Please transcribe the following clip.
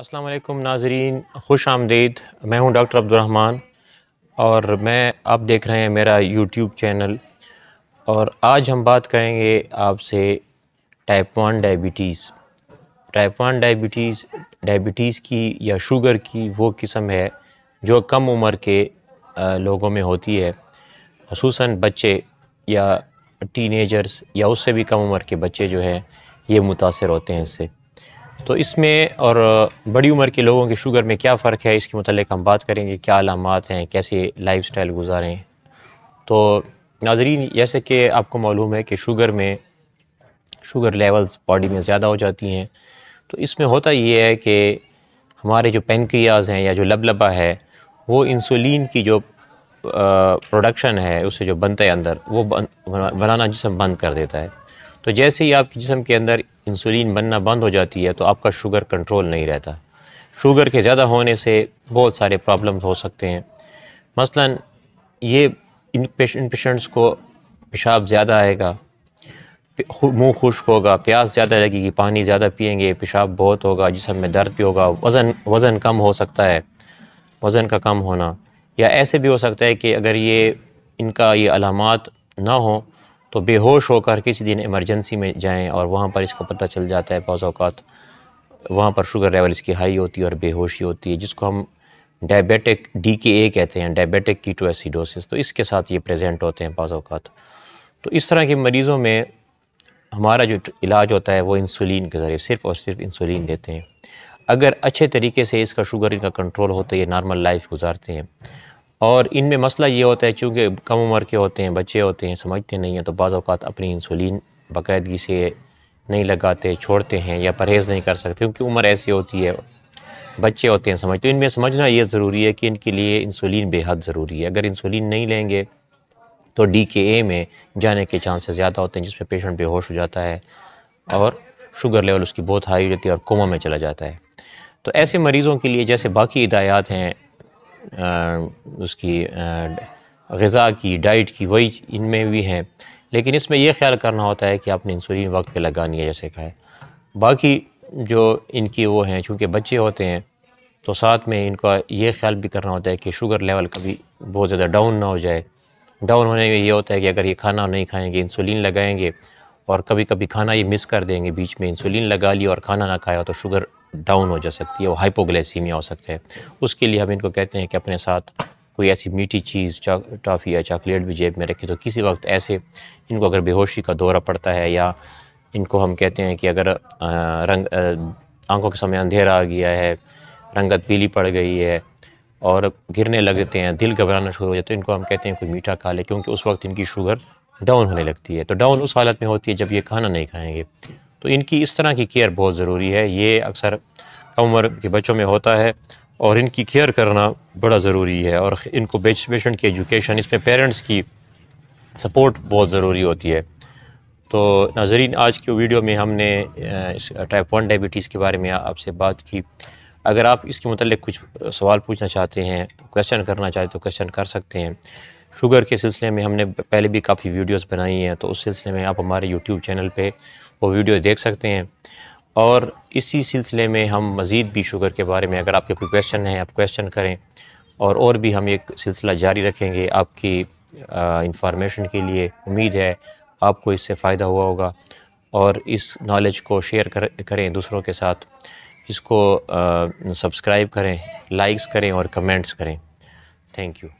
अस्सलाम वालेकुम नाजरीन खुश आमदीद मैं हूं डॉक्टर अब्दुलरहमान और मैं आप देख रहे हैं मेरा यूट्यूब चैनल और आज हम बात करेंगे आपसे type one diabetes type one diabetes diabetes की या शुगर की वो किस्म है जो कम उम्र के लोगों में होती है खसूस बच्चे या टीनेजर्स या उससे भी कम उम्र के बच्चे जो हैं ये मुतासर होते हैं इससे तो इसमें और बड़ी उम्र के लोगों के शुगर में क्या फ़र्क है इसके मतलब हम बात करेंगे क्या अलामत हैं कैसे लाइफ स्टाइल गुजारें तो नाजरीन जैसे कि आपको मालूम है कि शुगर में शुगर लेवल्स बॉडी में ज़्यादा हो जाती हैं तो इसमें होता ये है कि हमारे जो पेनक्रियाज हैं या जो लबलबा है वो इंसुलिन की जो प्रोडक्शन है उससे जो बनता है अंदर वो बन, बनाना जिसम बंद कर देता है तो जैसे ही आपके जिसम के अंदर इंसुलिन बनना बंद हो जाती है तो आपका शुगर कंट्रोल नहीं रहता शुगर के ज़्यादा होने से बहुत सारे प्रॉब्लम हो सकते हैं मसलन ये इन पेशेंट्स को पेशाब ज़्यादा आएगा मुंह खुश्क होगा प्यास ज़्यादा लगेगी पानी ज़्यादा पियेंगे पेशाब बहुत होगा जिसम में दर्द भी होगा वज़न वज़न कम हो सकता है वज़न का कम होना या ऐसे भी हो सकता है कि अगर ये इनका ये अलामत ना हो तो बेहोश होकर किसी दिन इमरजेंसी में जाएं और वहाँ पर इसका पता चल जाता है बाज़ अवत वहाँ पर शुगर लेवल इसकी हाई होती है और बेहोशी होती है जिसको हम डायबिटिक डी के ए कहते हैं डायबिटिक कीटो एसिडोसिस तो इसके साथ ये प्रेजेंट होते हैं बाज़ अवत तो इस तरह के मरीज़ों में हमारा जो इलाज होता है वो इंसुलिन के ज़रिए सिर्फ़ और सिर्फ इंसुलिन देते हैं अगर अच्छे तरीके से इसका शुगर इनका कंट्रोल होता है ये नॉर्मल लाइफ गुजारते हैं और इनमें मसला ये होता है चूँकि कम उम्र के होते हैं बच्चे होते हैं समझते नहीं हैं तो बाज़ात अपनी इंसुलिन बाकायदगी से नहीं लगाते छोड़ते हैं या परहेज़ नहीं कर सकते क्योंकि उम्र ऐसी होती है बच्चे होते हैं समझते हैं। तो इनमें समझना ये ज़रूरी है कि इनके लिए इंसुलिन बेहद ज़रूरी है अगर इंसुलिन नहीं लेंगे तो डी के ए में जाने के चांसेस ज़्यादा होते हैं जिसमें पेशेंट बेहोश हो जाता है और शुगर लेवल उसकी बहुत हाई हो जाती है और कोमा में चला जाता है तो ऐसे मरीज़ों के लिए जैसे बाकी हदायात हैं उसकी गज़ा की डाइट की वही इनमें भी हैं लेकिन इसमें यह ख्याल करना होता है कि आपने इंसुलिन वक्त पर लगानी है जैसे कहा है बाकी जो इनकी वो हैं चूँकि बच्चे होते हैं तो साथ में इनका ये ख्याल भी करना होता है कि शुगर लेवल कभी बहुत ज़्यादा डाउन ना हो जाए डाउन होने में ये होता है कि अगर ये खाना नहीं खाएंगे इंसुलिन लगाएंगे और कभी कभी खाना ये मिस कर देंगे बीच में इंसुलिन लगा लिया और खाना ना खाया तो शुगर डाउन हो जा सकती है और हाइपोग्लाइसीमिया हो सकता है उसके लिए हम इनको कहते हैं कि अपने साथ कोई ऐसी मीठी चीज़ टॉफ़ी या चॉकलेट भी जेब में रखें तो किसी वक्त ऐसे इनको अगर बेहोशी का दौरा पड़ता है या इनको हम कहते हैं कि अगर आ, रंग आंखों के समय अंधेरा आ गया है रंगत पीली पड़ गई है और गिरने लगते हैं दिल घबराना शुरू हो जाता है इनको हम कहते हैं कोई मीठा खा ले क्योंकि उस वक्त इनकी शुगर डाउन होने लगती है तो डाउन उस हालत में होती है जब ये खाना नहीं खाएंगे तो इनकी इस तरह की केयर बहुत ज़रूरी है ये अक्सर कम उम्र के बच्चों में होता है और इनकी केयर करना बड़ा ज़रूरी है और इनको पेशेंट की एजुकेशन इसमें पेरेंट्स की सपोर्ट बहुत ज़रूरी होती है तो नाजरीन आज की वीडियो में हमने इस टाइप वन डायबिटीज़ के बारे में आपसे बात की अगर आप इसके मतलब कुछ सवाल पूछना चाहते हैं क्वेश्चन करना चाहते तो क्वेश्चन कर सकते हैं शुगर के सिलसिले में हमने पहले भी काफ़ी वीडियोस बनाई हैं तो उस सिलसिले में आप हमारे यूट्यूब चैनल पे वो वीडियो देख सकते हैं और इसी सिलसिले में हम मज़ीद भी शुगर के बारे में अगर आपके कोई क्वेश्चन है आप क्वेश्चन करें और और भी हम एक सिलसिला जारी रखेंगे आपकी इंफॉर्मेशन के लिए उम्मीद है आपको इससे फ़ायदा हुआ होगा और इस नॉलेज को शेयर कर, करें दूसरों के साथ इसको सब्सक्राइब करें लाइक्स करें और कमेंट्स करें थैंक यू